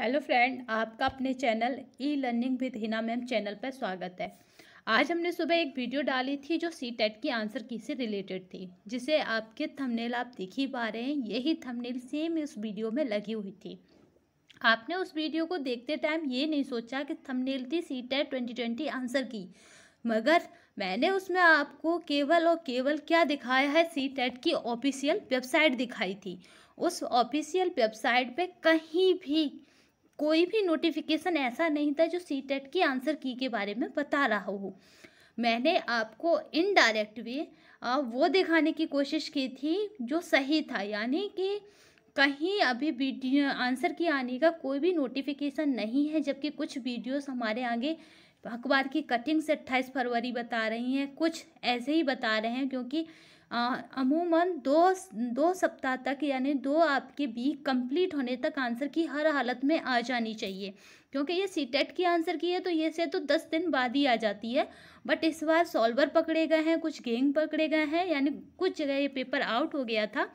hello friend आपका अपने channel e learning with Hina ma'am channel पर स्वागत है आज हमने सुबह एक वीडियो डाली थी जो सी टेट e की आंसर की से रिलेटेड थी जिसे आपके थंबनेल आप देख ही पा रहे हैं यही थंबनेल सेम उस वीडियो में लगी हुई थी आपने उस वीडियो को देखते टाइम ये नहीं सोचा कि थंबनेल थी C TET twenty twenty answer key मगर मैंने उसमें आपको केवल और केवल क्या दिखाया है सी टेट e की ऑफिशियल वेबसाइट दिखाई थी उस ऑफिशियल वेबसाइट पे कहीं भी कोई भी नोटिफिकेशन ऐसा नहीं था जो सी टेट e की आंसर की के बारे में बता रहा हो मैंने आपको इनडायरेक्ट वे वो दिखाने की कोशिश की थी जो सही था यानी कि कहीं अभी वीडियो आंसर की आने का कोई भी नोटिफिकेशन नहीं है जबकि कुछ वीडियोस हमारे आगे अखबार की कटिंग से अट्ठाईस फरवरी बता रही हैं कुछ ऐसे ही बता रहे हैं क्योंकि अमूमन दो दो सप्ताह तक यानी दो आपके बी कंप्लीट होने तक आंसर की हर हालत में आ जानी चाहिए क्योंकि ये सी टेट e की आंसर की है तो ये से तो दस दिन बाद ही आ जाती है बट इस बार सॉल्वर पकड़े गए हैं कुछ गेंग पकड़े गए हैं यानी कुछ जगह ये पेपर आउट हो गया था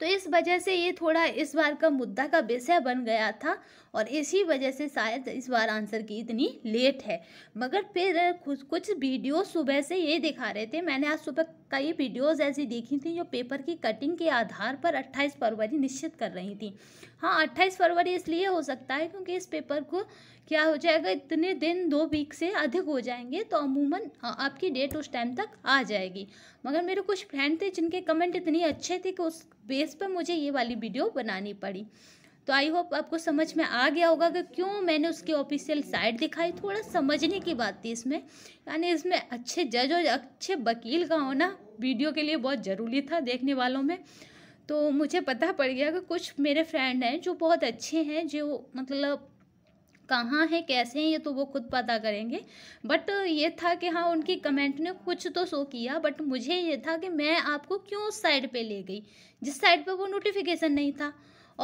तो इस वजह से ये थोड़ा इस बार का मुद्दा का विषय बन गया था और इसी वजह से शायद इस बार आंसर की इतनी लेट है मगर फिर कुछ कुछ वीडियो सुबह से ये दिखा रहे थे मैंने आज सुबह कई वीडियोस ऐसी देखी थी जो पेपर की कटिंग के आधार पर 28 फरवरी निश्चित कर रही थी हाँ 28 फरवरी इसलिए हो सकता है क्योंकि इस पेपर को क्या हो जाएगा इतने दिन दो वीक से अधिक हो जाएंगे तो अमूमन हाँ, आपकी डेट उस टाइम तक आ जाएगी मगर मेरे कुछ फ्रेंड थे जिनके कमेंट इतने अच्छे थे कि उस बेस बेस पर मुझे ये वाली वीडियो बनानी पड़ी तो आई होप आपको समझ में आ गया होगा कि क्यों मैंने उसकी ऑफिशियल साइट दिखाई थोड़ा समझने की बात थी इसमें यानी इसमें अच्छे जज और अच्छे वकील का होना वीडियो के लिए बहुत ज़रूरी था देखने वालों में तो मुझे पता पड़ गया कि कुछ मेरे फ्रेंड हैं जो बहुत अच्छे हैं जो मतलब कहाँ हैं कैसे हैं ये तो वो खुद पता करेंगे बट ये था कि हाँ उनकी कमेंट ने कुछ तो शो किया बट मुझे ये था कि मैं आपको क्यों उस साइड पे ले गई जिस साइड पे वो नोटिफिकेशन नहीं था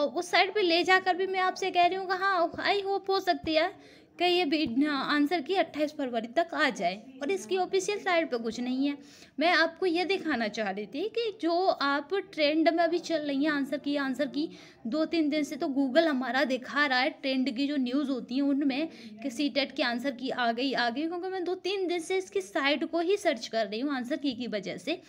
और उस साइड पे ले जाकर भी मैं आपसे कह रही हूँ कि हाँ आई होप हो सकती है कि ये आंसर की 28 फरवरी तक आ जाए और इसकी ऑफिशियल साइट पर कुछ नहीं है मैं आपको ये दिखाना चाह रही थी कि जो आप ट्रेंड में अभी चल रही हैं आंसर की आंसर की दो तीन दिन से तो गूगल हमारा दिखा रहा है ट्रेंड की जो न्यूज़ होती है उनमें कि सी टेट e की आंसर की आ गई आ गई क्योंकि मैं दो तीन दिन से इसकी साइट को ही सर्च कर रही हूँ आंसर की की वजह से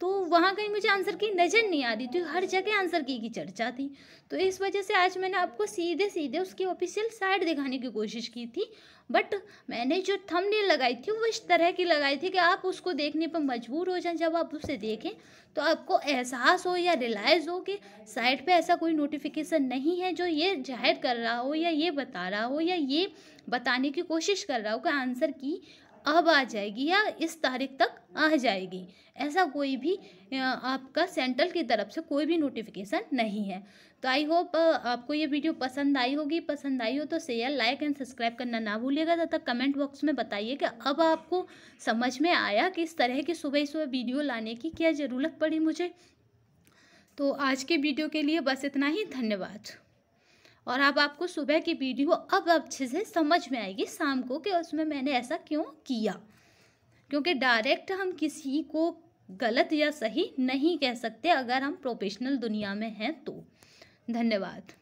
तो वहाँ कहीं मुझे आंसर की नज़र नहीं आ रही थी हर जगह आंसर की की चर्चा थी तो इस वजह से आज मैंने आपको सीधे सीधे उसकी ऑफिशियल साइड दिखाने की कोशिश की थी बट मैंने जो थंबनेल लगाई थी वो इस तरह की लगाई थी कि आप उसको देखने पर मजबूर हो जाएं जब आप उसे देखें तो आपको एहसास हो या रिलाइज हो कि साइट पे ऐसा कोई नोटिफिकेशन नहीं है जो ये जाहिर कर रहा हो या ये बता रहा हो या ये बताने की कोशिश कर रहा हो कि आंसर की अब आ जाएगी या इस तारीख तक आ जाएगी ऐसा कोई भी आपका सेंट्रल की तरफ से कोई भी नोटिफिकेशन नहीं है तो आई होप आपको ये वीडियो पसंद आई होगी पसंद आई हो तो शेयर लाइक एंड सब्सक्राइब करना ना भूलिएगा तथा कमेंट बॉक्स में बताइए कि अब आपको समझ में आया कि इस तरह की सुबह सुबह वीडियो लाने की क्या ज़रूरत पड़ी मुझे तो आज के वीडियो के लिए बस इतना ही धन्यवाद और अब आपको सुबह की वीडियो अब अच्छे से समझ में आएगी शाम को कि उसमें मैंने ऐसा क्यों किया क्योंकि डायरेक्ट हम किसी को गलत या सही नहीं कह सकते अगर हम प्रोफेशनल दुनिया में हैं तो धन्यवाद